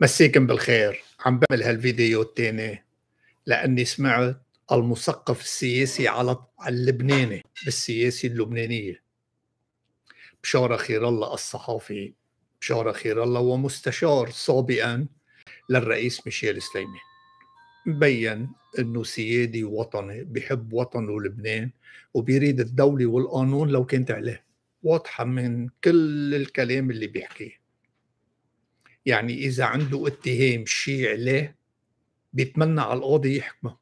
مسيكم بالخير عم بعمل هالفيديو الثاني لاني سمعت المثقف السياسي على اللبناني بالسياسه اللبنانيه بشارة خير الله الصحافي بشارة خير الله ومستشار سابقا للرئيس ميشيل سليمي مبين انه سيادي وطني بحب وطنه لبنان وبيريد الدولة والقانون لو كانت عليه واضحة من كل الكلام اللي بيحكيه يعني إذا عنده اتهام شيء عليه بيتمنى على القاضي يحكمه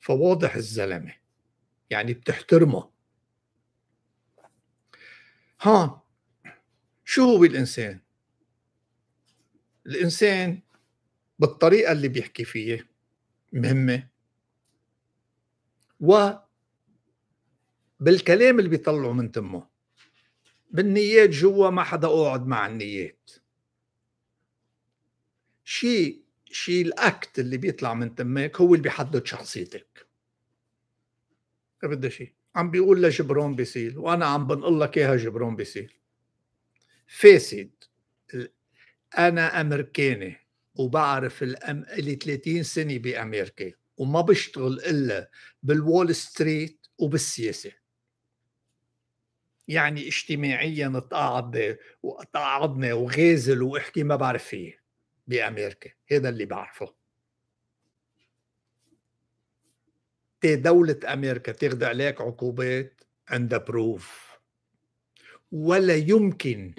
فواضح الزلمة يعني بتحترمه ها شو هو الإنسان؟ الإنسان بالطريقة اللي بيحكي فيها مهمة و بالكلام اللي بيطلعه من تمه بالنيات جوا ما حدا قاعد مع النيات شيء شيء الاكت اللي بيطلع من تمك هو اللي بيحدد شخصيتك بده شيء عم بيقول لجبرون بيسيل وانا عم بنقول لك اياها جبرون بيسيل فاسد انا امريكاني وبعرف الأم... لي 30 سنه بامريكا وما بشتغل الا بالوول ستريت وبالسياسه يعني اجتماعيا تقعد وتقعدنا وغازل واحكي ما بعرف فيه بأمريكا هذا اللي بعرفه تي دولة أمريكا تاخذ عليك عقوبات عند بروف ولا يمكن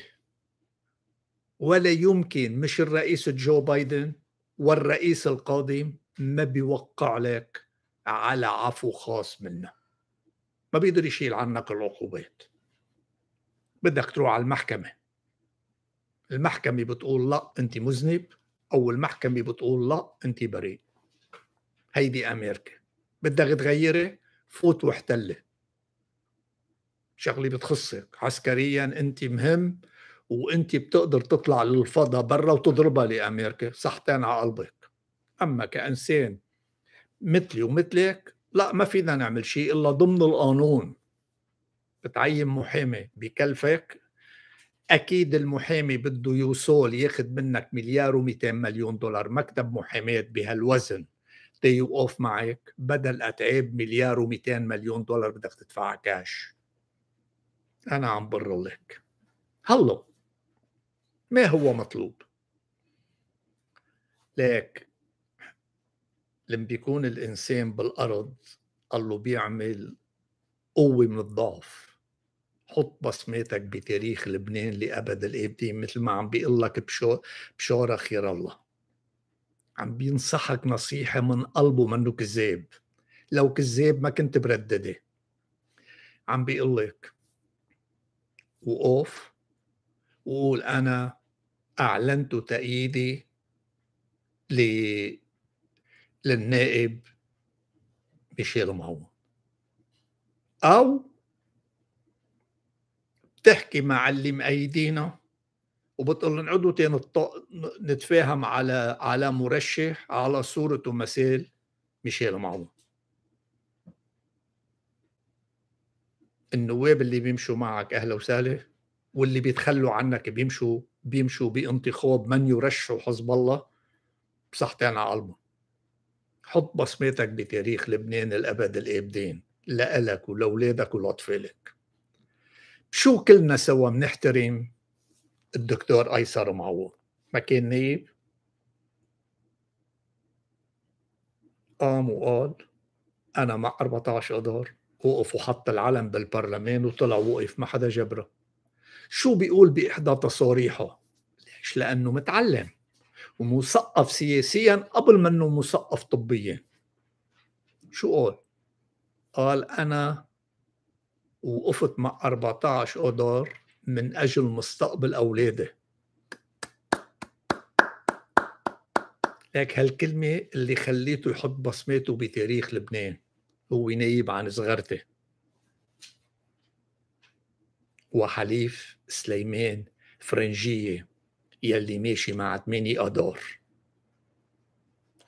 ولا يمكن مش الرئيس جو بايدن والرئيس القادم ما بيوقع لك على عفو خاص منه ما بيقدر يشيل عنك العقوبات بدك تروح على المحكمه المحكمة بتقول لا أنت مذنب أو المحكمة بتقول لا أنت بريء هيدي أمريكا بدك تغيري فوت واحتلي شغلة بتخصك عسكريا أنت مهم وانت بتقدر تطلع للفضاء برا وتضربها لامريكا صحتين على قلبك اما كانسان مثلي ومثلك لا ما فينا نعمل شيء الا ضمن القانون بتعين محامي بكلفك اكيد المحامي بده يوصل ياخذ منك مليار و200 مليون دولار مكتب محاماه بهالوزن تيوقف معك بدل اتعاب مليار و200 مليون دولار بدك تدفعها كاش انا عم برر لك ما هو مطلوب لك لما بيكون الانسان بالارض الله بيعمل قوه من الضعف حط بصمتك بتاريخ لبنان لابد الابدين مثل ما عم بيقول لك بشو بشورى خير الله عم بينصحك نصيحه من قلبه منه كذاب لو كذاب ما كنت بردده عم بيقول لك وقوف وقول انا اعلنت تأييدي ل... للنائب ميشيل معون او بتحكي مع اللي مأيدينا وبتقول لهم عدوا نتفاهم على على مرشح على صورة ومثال ميشيل معون النواب اللي بيمشوا معك اهلا وسهلا واللي بيتخلوا عنك بيمشوا بيمشوا بانتخاب من يرشح حزب الله بصحتين على قلبهم حط بصمتك بتاريخ لبنان الابد الابدين لألك ولأولادك ولأطفالك شو كلنا سوا بنحترم الدكتور ايسر معوض ما كان نايب قام آه، وقال انا مع 14 اذار وقف وحط العلم بالبرلمان وطلع وقف ما حدا جبره شو بيقول باحدى تصاريحه ليش لانه متعلم ومثقف سياسيا قبل منه مثقف طبيا شو قال قال انا وقفت مع 14 اودار من اجل مستقبل اولادي لك هالكلمه اللي خليته يحط بصمته بتاريخ لبنان هو نايب عن صغرته وحليف سليمان فرنجيه يلي ماشي مع 8 اذار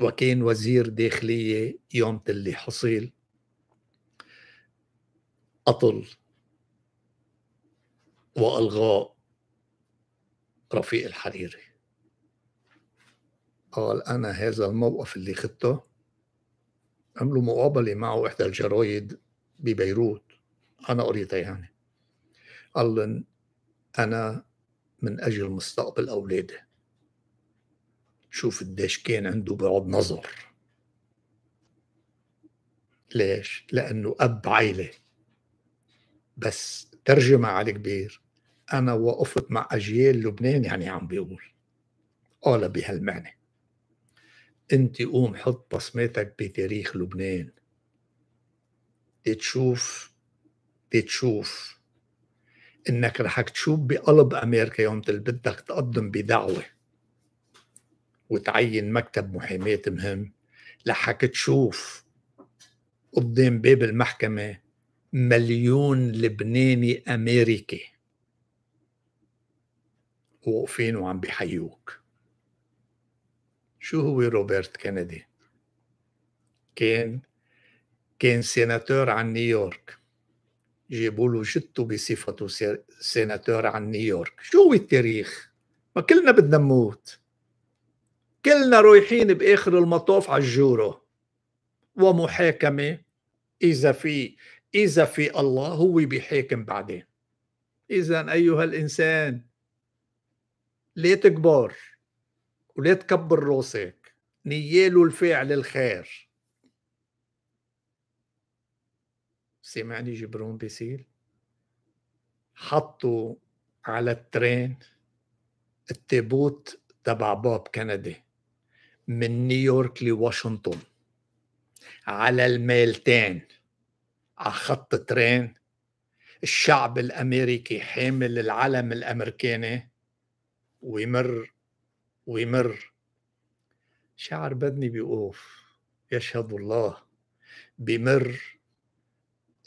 وكان وزير داخليه يوم اللي حصل أطل وألغاء رفيق الحريري قال أنا هذا الموقف اللي خدته عملوا مقابلة معه إحدى الجرايد ببيروت أنا قريتها يعني قال أنا من أجل مستقبل أولادي شوف قديش كان عنده بعد نظر ليش؟ لأنه أب عيلة بس ترجمة على الكبير أنا وقفت مع أجيال لبنان يعني عم بيقول قال بهالمعنى أنت قوم حط بصمتك بتاريخ لبنان تشوف تشوف انك رح تشوف بقلب امريكا يوم بدك تقدم بدعوه وتعين مكتب محاماه مهم لحك تشوف قدام باب المحكمه مليون لبناني أمريكي واقفين وعم بيحيوك شو هو روبرت كندي كان كان سيناتور عن نيويورك جابوا له جدته بصفته سيناتور عن نيويورك شو هو التاريخ ما كلنا بدنا نموت كلنا رايحين باخر المطاف على الجوره ومحاكمه اذا في إذا في الله هو بيحاكم بعدين إذا أيها الإنسان لا تكبر ولا تكبر روسك نياله الفعل الخير سمعني جبرون بيسيل حطوا على الترين التابوت تبع باب كندي من نيويورك لواشنطن على الميلتين على خط ترين الشعب الامريكي حامل العلم الامريكاني ويمر ويمر شعر بدني بيقوف يشهد الله بمر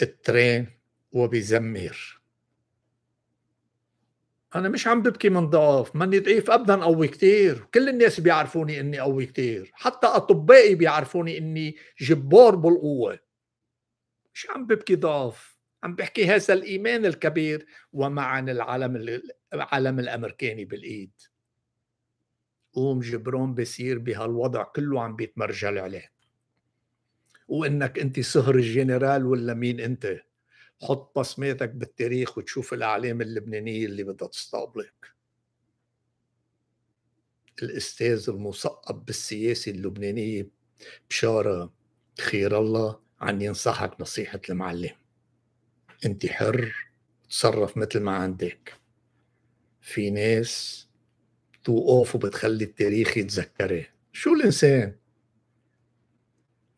الترين وبزمر انا مش عم ببكي من ضعف ماني ضعيف ابدا قوي كتير كل الناس بيعرفوني اني قوي كتير حتى اطبائي بيعرفوني اني جبار بالقوه شو عم ببكي ضعف عم بحكي هذا الايمان الكبير ومعا العلم العلم الامريكاني بالايد قوم جبرون بصير بهالوضع كله عم بيتمرجل عليه وانك انت صهر الجنرال ولا مين انت حط بصماتك بالتاريخ وتشوف الاعلام اللبنانيه اللي بدها تستقبلك الاستاذ المثقب بالسياسه اللبنانيه بشاره خير الله عن ينصحك نصيحة المعلم انت حر تصرف مثل ما عندك في ناس توقف وبتخلي التاريخ يتذكره شو الإنسان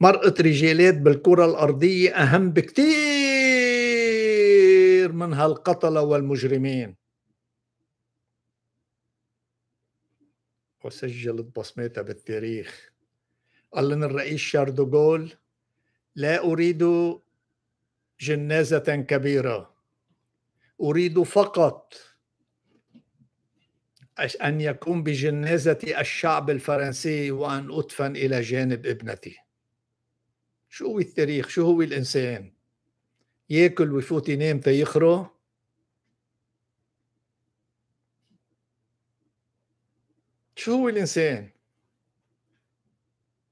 مرأة رجالات بالكرة الأرضية أهم بكتير من هالقتلة والمجرمين وسجلت بصمتها بالتاريخ قال لنا الرئيس شاردوغول لا اريد جنازه كبيره اريد فقط ان يكون بجنازه الشعب الفرنسي وان ادفن الى جانب ابنتي شو هو التاريخ شو هو الانسان ياكل ويفوت ينام تيخره شو هو الانسان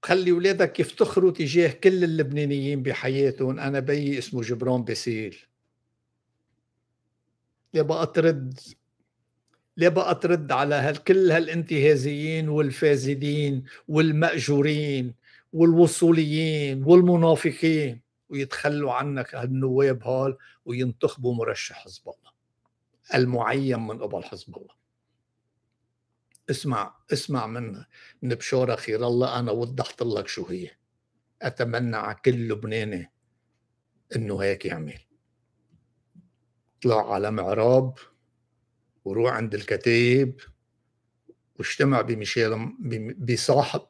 وخلي اولادك يفتخروا تجاه كل اللبنانيين بحياتهم انا بيي اسمه جبران بيسيل ليه بقى ترد ليه بقى ترد على هال كل هالانتهازيين والفاسدين والمأجورين والوصوليين والمنافقين ويتخلوا عنك هالنواب هال وينتخبوا مرشح حزب الله المعين من قبل حزب الله اسمع اسمع من من بشورة خير الله أنا وضحت لك شو هي أتمنى على كل لبناني إنه هيك يعمل اطلع على معراب وروح عند الكتايب واجتمع بميشيل بصاحب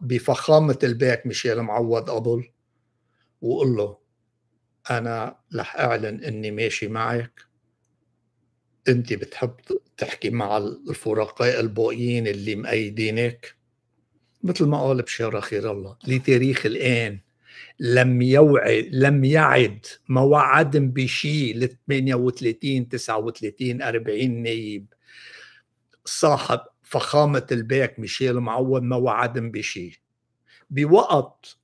بفخامة البيت ميشيل معوض قبل وقول له أنا رح أعلن إني ماشي معك انت بتحب تحكي مع الفرقاء الباقيين اللي مأيدينك مثل ما قال بشار خير الله لتاريخ الآن لم يوعد لم يعد ما وعد بشيء ل 38 39 40 نايب صاحب فخامة الباك ميشيل معوض ما وعد بشيء بوقت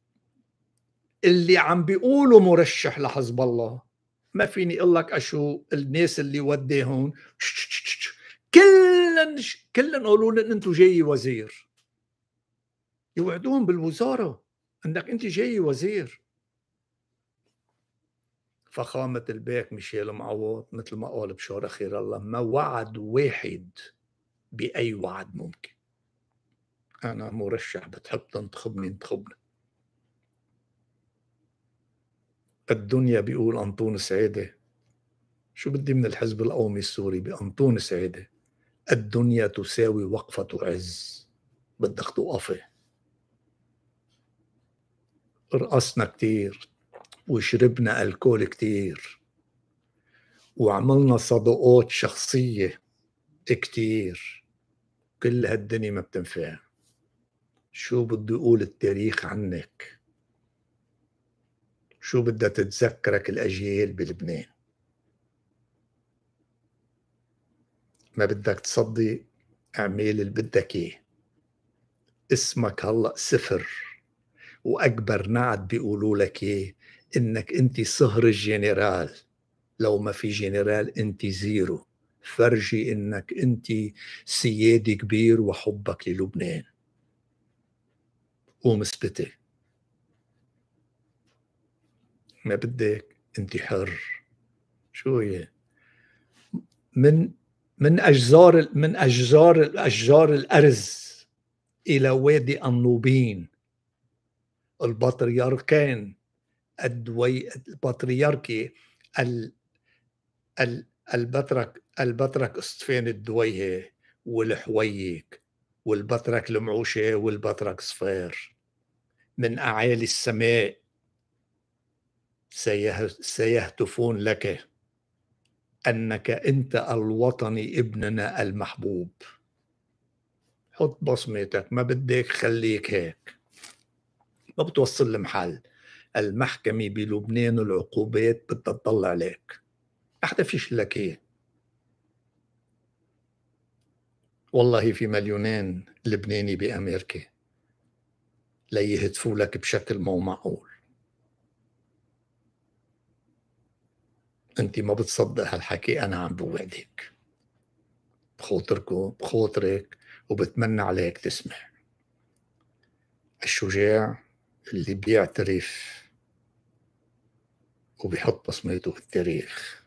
اللي عم بيقولوا مرشح لحزب الله ما فيني اقول لك اشو الناس اللي وديهم كلن كلن قالوا لهم انتم جاي وزير يوعدون بالوزاره انك انت جاي وزير فخامة الباك ميشيل معوض مثل ما قال بشارة خير الله ما وعد واحد بأي وعد ممكن أنا مرشح بتحب تنتخبني انتخبني الدنيا بيقول أنطون سعيدة شو بدي من الحزب القومي السوري بأنطون سعيدة الدنيا تساوي وقفة عز بدك توقفي رقصنا كتير وشربنا الكول كتير وعملنا صدقات شخصية كتير كل هالدنيا ما بتنفع شو بده يقول التاريخ عنك شو بدها تتذكرك الأجيال بلبنان ما بدك تصدي اعمل اللي بدك إياه اسمك هلأ صفر وأكبر نعد بيقولوا لك إيه إنك أنت صهر الجنرال لو ما في جنرال أنت زيرو فرجي إنك أنت سيادي كبير وحبك للبنان قوم اثبتي ما بدك انت حر شو هي من من اجزار من اجزار اشجار الارز الى وادي النوبين البطريركان الدوي البطريركي ال... ال... البطرك البطرك اسطفان الدويهي والحويك والبطرك المعوشه والبطرك صفير من اعالي السماء سيهتفون لك انك انت الوطني ابننا المحبوب حط بصمتك ما بدك خليك هيك ما بتوصل لمحل المحكمة بلبنان العقوبات بدها تطلع عليك فيش لك ايه والله في مليونين لبناني بأمريكا ليهتفوا لك بشكل مو معقول انت ما بتصدق هالحكي انا عم بوعدك بخاطركم بخاطرك وبتمنى عليك تسمع الشجاع اللي بيعترف وبيحط بصمته في التاريخ